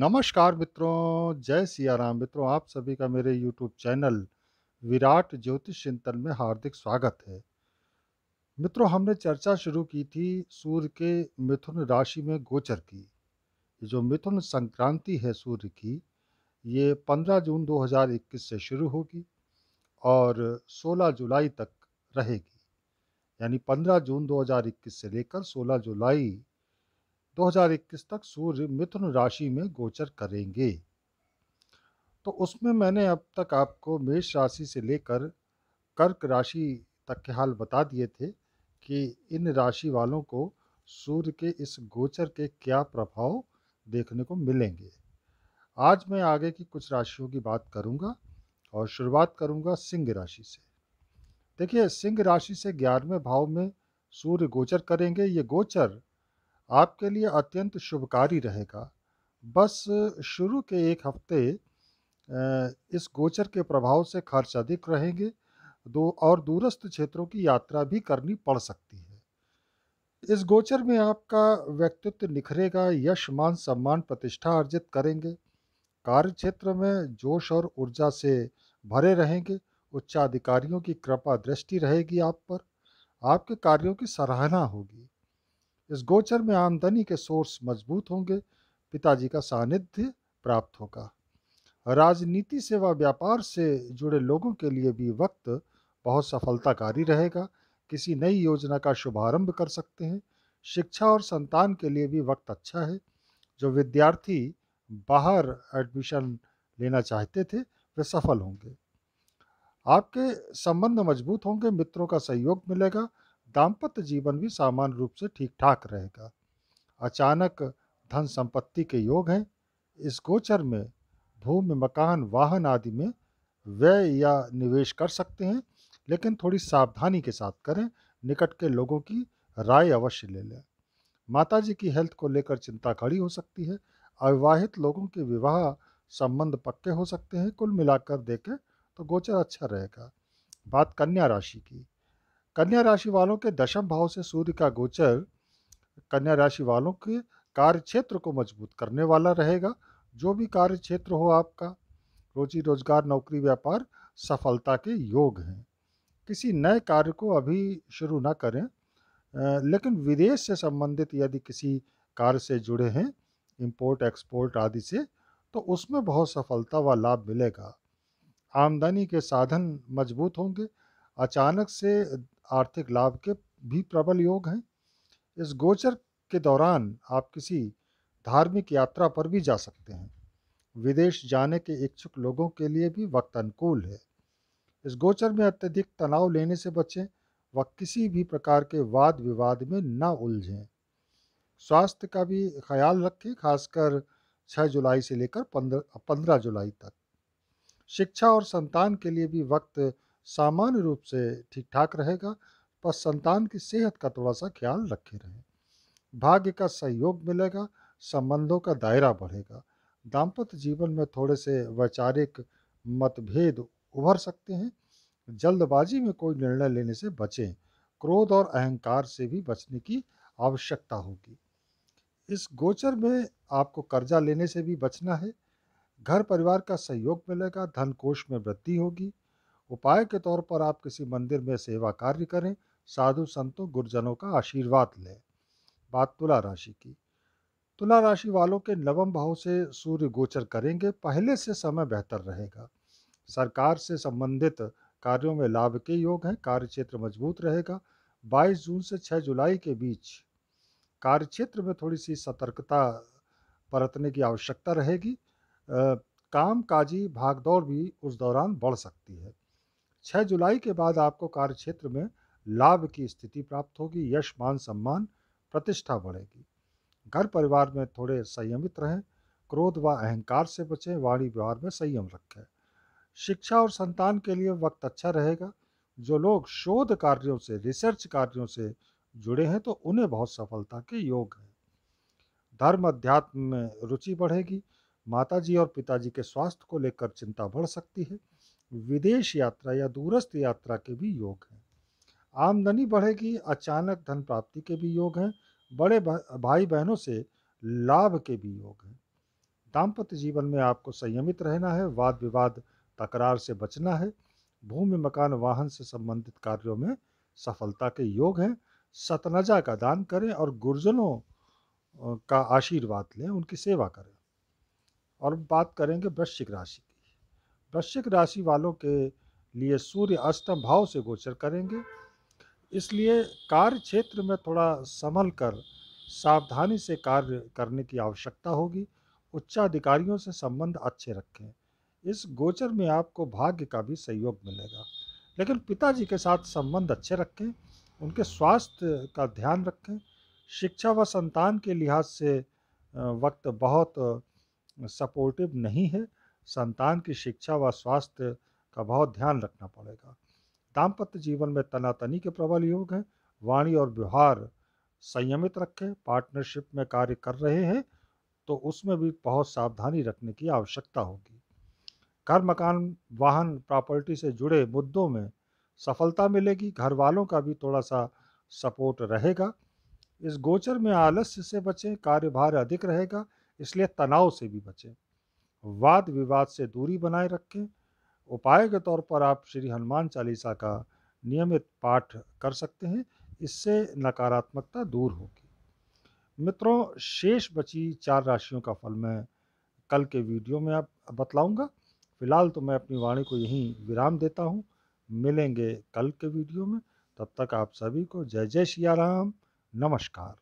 नमस्कार मित्रों जय सियाराम मित्रों आप सभी का मेरे यूट्यूब चैनल विराट ज्योतिष चिंतन में हार्दिक स्वागत है मित्रों हमने चर्चा शुरू की थी सूर्य के मिथुन राशि में गोचर की जो मिथुन संक्रांति है सूर्य की ये 15 जून 2021 से शुरू होगी और 16 जुलाई तक रहेगी यानी 15 जून 2021 से लेकर 16 जुलाई 2021 तक सूर्य मिथुन राशि में गोचर करेंगे तो उसमें मैंने अब तक आपको मेष राशि से लेकर कर्क राशि तक के हाल बता दिए थे कि इन राशि वालों को सूर्य के इस गोचर के क्या प्रभाव देखने को मिलेंगे आज मैं आगे की कुछ राशियों की बात करूंगा और शुरुआत करूंगा सिंह राशि से देखिए सिंह राशि से ग्यारहवें भाव में सूर्य गोचर करेंगे ये गोचर आपके लिए अत्यंत शुभकारी रहेगा बस शुरू के एक हफ्ते इस गोचर के प्रभाव से खर्च अधिक रहेंगे दो और दूरस्थ क्षेत्रों की यात्रा भी करनी पड़ सकती है इस गोचर में आपका व्यक्तित्व निखरेगा यश मान सम्मान प्रतिष्ठा अर्जित करेंगे कार्य क्षेत्र में जोश और ऊर्जा से भरे रहेंगे उच्चाधिकारियों की कृपा दृष्टि रहेगी आप पर आपके कार्यों की सराहना होगी इस गोचर में आमदनी के सोर्स मजबूत होंगे पिताजी का सानिध्य प्राप्त होगा राजनीति से व व्यापार से जुड़े लोगों के लिए भी वक्त बहुत सफलताकारी रहेगा किसी नई योजना का शुभारंभ कर सकते हैं शिक्षा और संतान के लिए भी वक्त अच्छा है जो विद्यार्थी बाहर एडमिशन लेना चाहते थे वे सफल होंगे आपके संबंध मजबूत होंगे मित्रों का सहयोग मिलेगा दाम्पत्य जीवन भी सामान्य रूप से ठीक ठाक रहेगा अचानक धन संपत्ति के योग हैं इस गोचर में भूमि मकान वाहन आदि में व्यय या निवेश कर सकते हैं लेकिन थोड़ी सावधानी के साथ करें निकट के लोगों की राय अवश्य ले लें माता जी की हेल्थ को लेकर चिंता खड़ी हो सकती है अविवाहित लोगों के विवाह संबंध पक्के हो सकते हैं कुल मिलाकर देखें तो गोचर अच्छा रहेगा बात कन्या राशि की कन्या राशि वालों के दशम भाव से सूर्य का गोचर कन्या राशि वालों के कार्य क्षेत्र को मजबूत करने वाला रहेगा जो भी कार्य क्षेत्र हो आपका रोजी रोजगार नौकरी व्यापार सफलता के योग हैं किसी नए कार्य को अभी शुरू ना करें लेकिन विदेश से संबंधित यदि किसी कार्य से जुड़े हैं इम्पोर्ट एक्सपोर्ट आदि से तो उसमें बहुत सफलता व लाभ मिलेगा आमदनी के साधन मजबूत होंगे अचानक से आर्थिक लाभ के भी प्रबल योग हैं इस गोचर के दौरान आप किसी धार्मिक यात्रा पर भी जा सकते हैं विदेश जाने के इच्छुक लोगों के लिए भी वक्त अनुकूल है इस गोचर में अत्यधिक तनाव लेने से बचें व किसी भी प्रकार के वाद विवाद में न उलझें स्वास्थ्य का भी ख्याल रखें खासकर 6 जुलाई से लेकर 15 पंद्रह जुलाई तक शिक्षा और संतान के लिए भी वक्त सामान्य रूप से ठीक ठाक रहेगा पर संतान की सेहत का थोड़ा सा ख्याल रखे रहें भाग्य का सहयोग मिलेगा संबंधों का दायरा बढ़ेगा दाम्पत्य जीवन में थोड़े से वैचारिक मतभेद उभर सकते हैं जल्दबाजी में कोई निर्णय लेने से बचें क्रोध और अहंकार से भी बचने की आवश्यकता होगी इस गोचर में आपको कर्जा लेने से भी बचना है घर परिवार का सहयोग मिलेगा धन कोष में वृद्धि होगी उपाय के तौर पर आप किसी मंदिर में सेवा कार्य करें साधु संतों गुरुजनों का आशीर्वाद लें बात तुला राशि की तुला राशि वालों के नवम भाव से सूर्य गोचर करेंगे पहले से समय बेहतर रहेगा सरकार से संबंधित कार्यों में लाभ के योग हैं कार्य क्षेत्र मजबूत रहेगा 22 जून से 6 जुलाई के बीच कार्य क्षेत्र में थोड़ी सी सतर्कता बरतने की आवश्यकता रहेगी काम काजी भागदौड़ भी उस दौरान बढ़ सकती है छः जुलाई के बाद आपको कार्य क्षेत्र में लाभ की स्थिति प्राप्त होगी यश मान सम्मान प्रतिष्ठा बढ़ेगी घर परिवार में थोड़े संयमित रहें क्रोध व अहंकार से बचें वाणी व्यवहार में संयम रखें शिक्षा और संतान के लिए वक्त अच्छा रहेगा जो लोग शोध कार्यों से रिसर्च कार्यों से जुड़े हैं तो उन्हें बहुत सफलता के योग हैं धर्म अध्यात्म में रुचि बढ़ेगी माताजी और पिताजी के स्वास्थ्य को लेकर चिंता बढ़ सकती है विदेश यात्रा या दूरस्थ यात्रा के भी योग हैं आमदनी बढ़ेगी अचानक धन प्राप्ति के भी योग हैं बड़े भाई बहनों से लाभ के भी योग हैं दाम्पत्य जीवन में आपको संयमित रहना है वाद विवाद तकरार से बचना है भूमि मकान वाहन से संबंधित कार्यों में सफलता के योग हैं सतनजा का दान करें और गुरजनों का आशीर्वाद लें उनकी सेवा करें और बात करेंगे वृश्चिक राशि की वृश्चिक राशि वालों के लिए सूर्य अष्टम भाव से गोचर करेंगे इसलिए कार्य क्षेत्र में थोड़ा संभल कर सावधानी से कार्य करने की आवश्यकता होगी उच्चाधिकारियों से संबंध अच्छे रखें इस गोचर में आपको भाग्य का भी सहयोग मिलेगा लेकिन पिताजी के साथ संबंध अच्छे रखें उनके स्वास्थ्य का ध्यान रखें शिक्षा व संतान के लिहाज से वक्त बहुत सपोर्टिव नहीं है संतान की शिक्षा व स्वास्थ्य का बहुत ध्यान रखना पड़ेगा दाम्पत्य जीवन में तनातनी के प्रबल योग हैं वाणी और व्यवहार संयमित रखें पार्टनरशिप में कार्य कर रहे हैं तो उसमें भी बहुत सावधानी रखने की आवश्यकता होगी घर मकान वाहन प्रॉपर्टी से जुड़े मुद्दों में सफलता मिलेगी घर वालों का भी थोड़ा सा सपोर्ट रहेगा इस गोचर में आलस्य से बचें कार्यभार अधिक रहेगा इसलिए तनाव से भी बचें वाद विवाद से दूरी बनाए रखें उपाय के तौर पर आप श्री हनुमान चालीसा का नियमित पाठ कर सकते हैं इससे नकारात्मकता दूर होगी मित्रों शेष बची चार राशियों का फल मैं कल के वीडियो में आप बतलाऊंगा फिलहाल तो मैं अपनी वाणी को यहीं विराम देता हूँ मिलेंगे कल के वीडियो में तब तक आप सभी को जय जय सिया राम नमस्कार